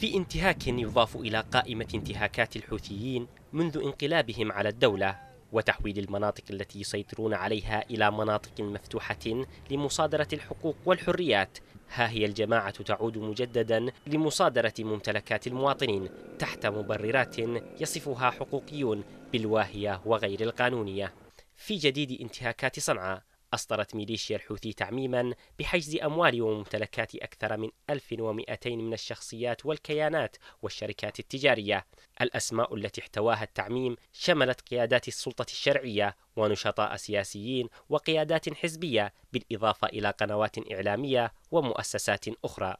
في انتهاك يضاف إلى قائمة انتهاكات الحوثيين منذ انقلابهم على الدولة وتحويل المناطق التي يسيطرون عليها إلى مناطق مفتوحة لمصادرة الحقوق والحريات ها هي الجماعة تعود مجددا لمصادرة ممتلكات المواطنين تحت مبررات يصفها حقوقيون بالواهية وغير القانونية في جديد انتهاكات صنعاء أصدرت ميليشيا الحوثي تعميما بحجز أموال وممتلكات أكثر من 1200 من الشخصيات والكيانات والشركات التجارية. الأسماء التي احتواها التعميم شملت قيادات السلطة الشرعية ونشطاء سياسيين وقيادات حزبية بالإضافة إلى قنوات إعلامية ومؤسسات أخرى.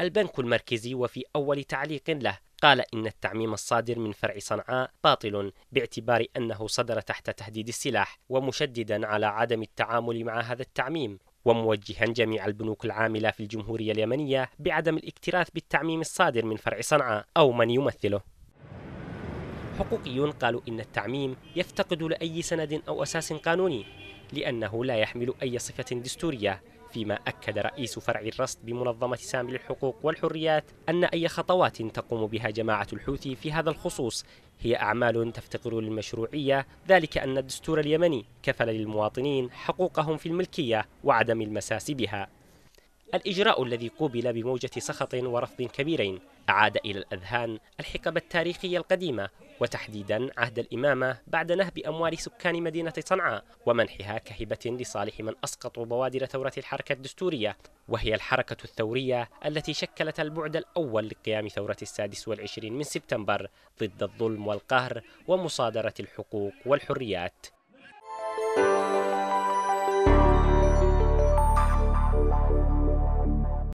البنك المركزي وفي أول تعليق له قال إن التعميم الصادر من فرع صنعاء باطل باعتبار أنه صدر تحت تهديد السلاح ومشددا على عدم التعامل مع هذا التعميم وموجها جميع البنوك العاملة في الجمهورية اليمنية بعدم الاكتراث بالتعميم الصادر من فرع صنعاء أو من يمثله حقوقيون قالوا إن التعميم يفتقد لأي سند أو أساس قانوني لأنه لا يحمل أي صفة دستورية فيما أكد رئيس فرع الرصد بمنظمة سام للحقوق والحريات أن أي خطوات تقوم بها جماعة الحوثي في هذا الخصوص هي أعمال تفتقر للمشروعية ذلك أن الدستور اليمني كفل للمواطنين حقوقهم في الملكية وعدم المساس بها الإجراء الذي قوبل بموجة سخط ورفض كبيرين أعاد إلى الأذهان الحقب التاريخية القديمة وتحديدا عهد الإمامة بعد نهب أموال سكان مدينة صنعاء ومنحها كهبة لصالح من أسقطوا بوادر ثورة الحركة الدستورية وهي الحركة الثورية التي شكلت البعد الأول لقيام ثورة السادس والعشرين من سبتمبر ضد الظلم والقهر ومصادرة الحقوق والحريات